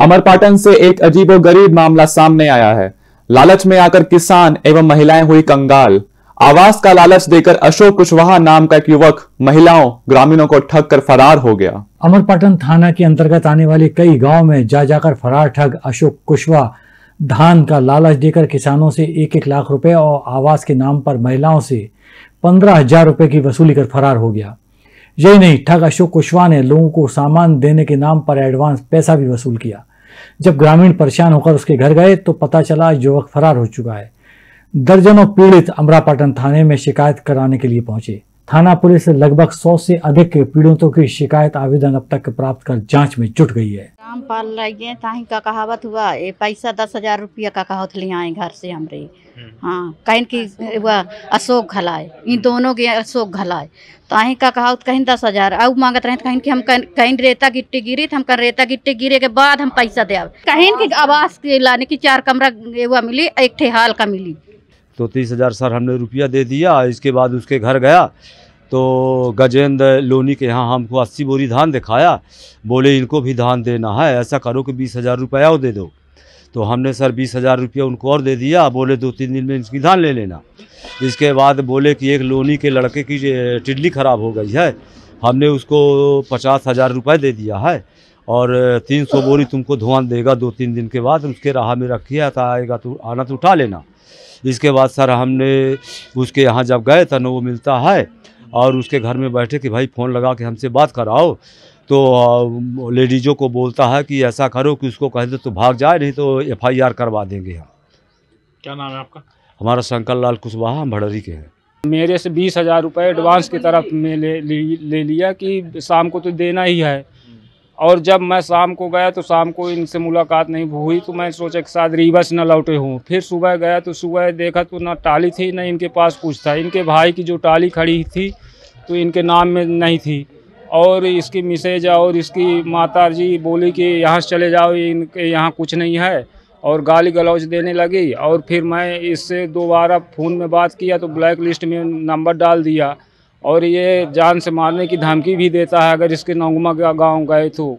अमरपाटन से एक अजीबो गरीब मामला सामने आया है लालच में आकर किसान एवं महिलाएं हुई कंगाल आवास का लालच देकर अशोक कुशवाहा नाम का एक युवक महिलाओं ग्रामीणों को ठग कर फरार हो गया अमरपाटन थाना के अंतर्गत आने वाले कई गांव में जा जाकर फरार ठग अशोक कुशवाहा धान का लालच देकर किसानों से एक एक लाख रुपए और आवास के नाम पर महिलाओं से पंद्रह हजार रुपए की वसूली कर फरार हो गया यही नहीं ठग अशोक कुशवाहा ने लोगों को सामान देने के नाम पर एडवांस पैसा भी वसूल किया जब ग्रामीण परेशान होकर उसके घर गए तो पता चला युवक फरार हो चुका है दर्जनों पीड़ित अमरापाटन थाने में शिकायत कराने के लिए पहुंचे थाना पुलिस लगभग सौ से अधिक पीड़ितों की शिकायत आवेदन अब तक प्राप्त कर जांच में जुट गई है काम पाल लगे ताही का कहावत हुआ ए पैसा दस हजार रुपया का कहावत ले आए घर से हमरे हम्म। हाँ कहीं की वह अशोक घलाए इन दोनों के अशोक घलाए ताही का कहावत कहीं दस हजार अब मांगत रहे कहीं की हम कहीं रेता गिट्टी गिरी तो हम कहीं रेता गिट्टी गिरे के बाद हम पैसा दे कहीं की आवास के लाने की चार कमरा एवा मिली एक ठे हाल का मिली तो तीस हजार सर हमने रुपया दे दिया इसके बाद उसके घर गया तो गजेंद्र लोनी के यहाँ हमको अस्सी बोरी धान दिखाया बोले इनको भी धान देना है ऐसा करो कि बीस हज़ार रुपया और दे दो तो हमने सर बीस हज़ार रुपया उनको और दे दिया बोले दो तीन दिन में इनकी धान ले लेना इसके बाद बोले कि एक लोनी के लड़के की टिडली ख़राब हो गई है हमने उसको पचास हज़ार रुपये दे दिया है और तीन सौ बोरी तुमको धुआं देगा दो तीन दिन के बाद उसके राह में रखी है तो आएगा तो आना तो उठा लेना इसके बाद सर हमने उसके यहाँ जब गए तो वो मिलता है और उसके घर में बैठे कि भाई फ़ोन लगा के हमसे बात कराओ तो लेडीज़ों को बोलता है कि ऐसा करो कि उसको कह दो तो भाग जाए नहीं तो एफआईआर करवा देंगे हम क्या नाम है आपका हमारा शंकर लाल कुशवाहा भड़री के हैं मेरे से बीस हज़ार रुपये एडवांस की तरफ में ले, ले, ले लिया कि शाम को तो देना ही है और जब मैं शाम को गया तो शाम को इनसे मुलाकात नहीं हुई तो मैं सोचा कि शायद रिवर्स न लौटे हूँ फिर सुबह गया तो सुबह देखा तो ना टाली थी ना इनके पास कुछ था इनके भाई की जो टाली खड़ी थी तो इनके नाम में नहीं थी और इसकी मिसेज और इसकी माता जी बोली कि यहाँ से चले जाओ इनके यहाँ कुछ नहीं है और गाली गलौज देने लगी और फिर मैं इससे दोबारा फ़ोन में बात किया तो ब्लैक लिस्ट में नंबर डाल दिया और ये जान से मारने की धमकी भी देता है अगर इसके नौगमा गांव गए तो